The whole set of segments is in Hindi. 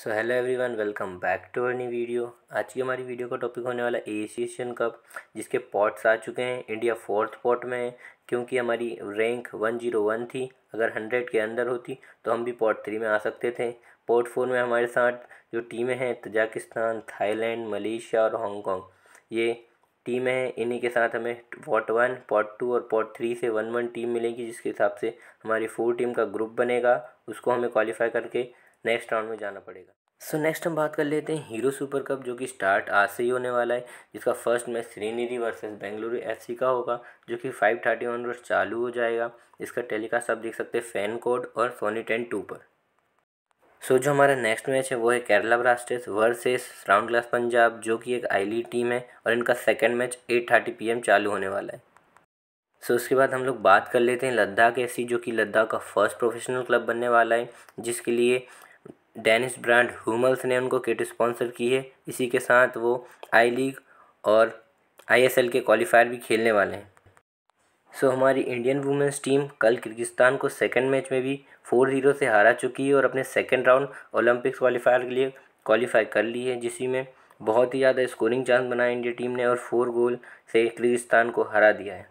so hello everyone welcome back to our new video आज की हमारी वीडियो का टॉपिक होने वाला एशियन कप जिसके पॉट्स आ चुके हैं इंडिया फोर्थ पॉट में है क्योंकि हमारी रैंक वन जीरो वन थी अगर हंड्रेड के अंदर होती तो हम भी पॉट थ्री में आ सकते थे पॉट फोर में हमारे साथ जो टीमें हैं तजाकिस्तान थाईलैंड मलेशिया और हांगकॉन्ग ये टीमें हैं इन्हीं के साथ हमें पॉट वन पॉट टू और पॉट थ्री से वन वन टीम मिलेगी जिसके हिसाब से हमारी फोर टीम का ग्रुप बनेगा उसको हमें क्वालिफाई करके नेक्स्ट राउंड में जाना पड़ेगा सो so, नेक्स्ट हम बात कर लेते हैं हीरो सुपर कप जो कि स्टार्ट आज से ही होने वाला है जिसका first match Srinidhi versus Bengaluru FC का होगा जो कि फाइव थर्टी वन पर चालू हो जाएगा इसका टेलीकास्ट आप देख सकते हैं फैन कोड और सोनी टेन टू पर सो so, जो हमारा नेक्स्ट मैच है वो है Kerala Blasters versus Round Glass Punjab जो कि एक आई लीग टीम है और इनका second match eight thirty P चालू होने वाला है सो so, उसके बाद हम लोग बात कर लेते हैं लद्दाख एफ जो कि लद्दाख का फर्स्ट प्रोफेशनल क्लब बनने वाला है जिसके लिए डेनिस ब्रांड हुमल्स ने उनको किट स्पॉन्सर की है इसी के साथ वो आई लीग और आईएसएल के क्वालिफायर भी खेलने वाले हैं सो so, हमारी इंडियन वुमेंस टीम कल किर्गिस्तान को सेकंड मैच में भी फोर ज़ीरो से हारा चुकी है और अपने सेकंड राउंड ओलंपिक्स क्वालिफायर के लिए क्वालिफाई कर ली है जिसी में बहुत ही ज़्यादा स्कोरिंग चांस बनाया इंडिया टीम ने और फोर गोल से किर्गिस्तान को हरा दिया है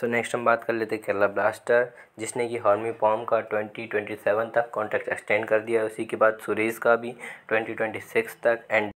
सो नेक्स्ट हम बात कर लेते हैं केरला ब्लास्टर जिसने कि हॉर्मी पॉम का 2027 तक कॉन्ट्रैक्ट एक्सटेंड कर दिया है उसी के बाद सुरेश का भी 2026 तक एंड